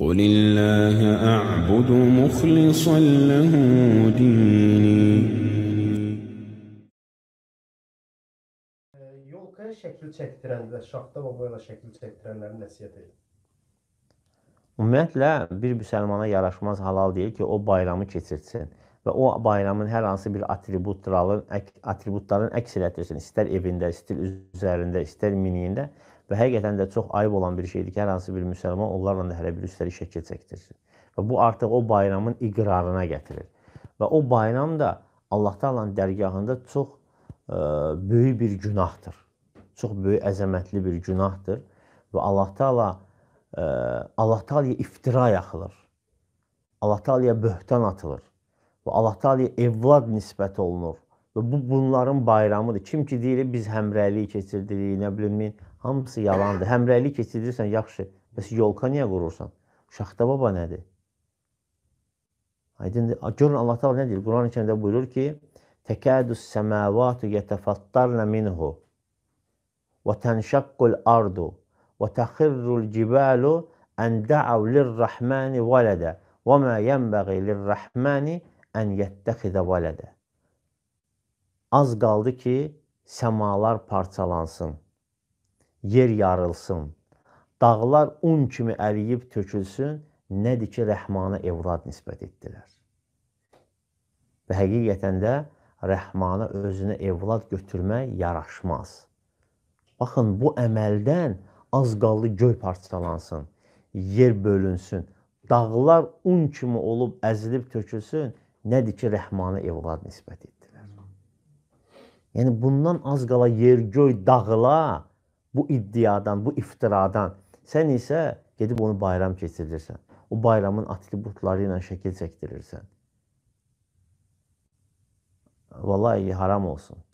قل الله أعبد مخلصا له ديني Yolkaya şəkil çəkdirən və Şaxta babayla şəkil çəkdirənlərin nəsiyyət edin. Ümumiyyətlə, bir müsəlmana yaraşmaz halal deyil ki, o bayramı keçirsin və o bayramın hər hansı bir atributların, atributların əks elətdirsin. İstər evində, istər üzərində, istər miniyində Və həqiqətən də çox ayıb olan bir şeydir ki, hər hansı bir müsəlman onlarla da hələ bir üstəlik şəkil çəkdirsin. Və bu artıq o bayramın iqrarına gətirir. Və o bayram da Allah Taala'nın dərgahında çox ə, e, böyük bir günahdır. Çox böyük əzəmətli bir günahdır və Allah Taala e, Allah Taala'ya iftira yaxılır. Allah Taala'ya böhtan atılır və Allah Taala'ya evlad nisbət olunur. Və bu bunların bayramıdır. Kim ki deyir biz həmrəylik keçirdirik, nə bilim, hamısı yalandır. Həmrəylik keçirirsən, yaxşı. Bəs yolka niyə qurursan? Şaxta baba nədir? Aydındır. Görün Allah Taala nə deyir? Quran-ı Kərimdə buyurur ki: "Təkadus semavatu yatafattarna minhu və tenşaqqul ardu və takhirrul cibalu an da'u lir-rahmani walada və ma yanbaghi lir-rahmani an yattakhidha walada." Az qaldı ki, səmalar parçalansın, yer yarılsın, dağlar un kimi əriyib tökülsün, nədir ki, Rəhmana evrad nisbət etdilər. Və həqiqətən də Rəhmana özünə evlad götürmək yaraşmaz. Baxın, bu əməldən az qaldı göy parçalansın, yer bölünsün, dağlar un kimi olub əzilib tökülsün, nədir ki, Rəhmana evlad nisbət etdilər. Yəni bundan az qala yer göy dağıla bu iddiadan, bu iftiradan. Sən isə gedib onu bayram keçirirsən. O bayramın atributları ilə şəkil çəkdirirsən. Vallahi haram olsun.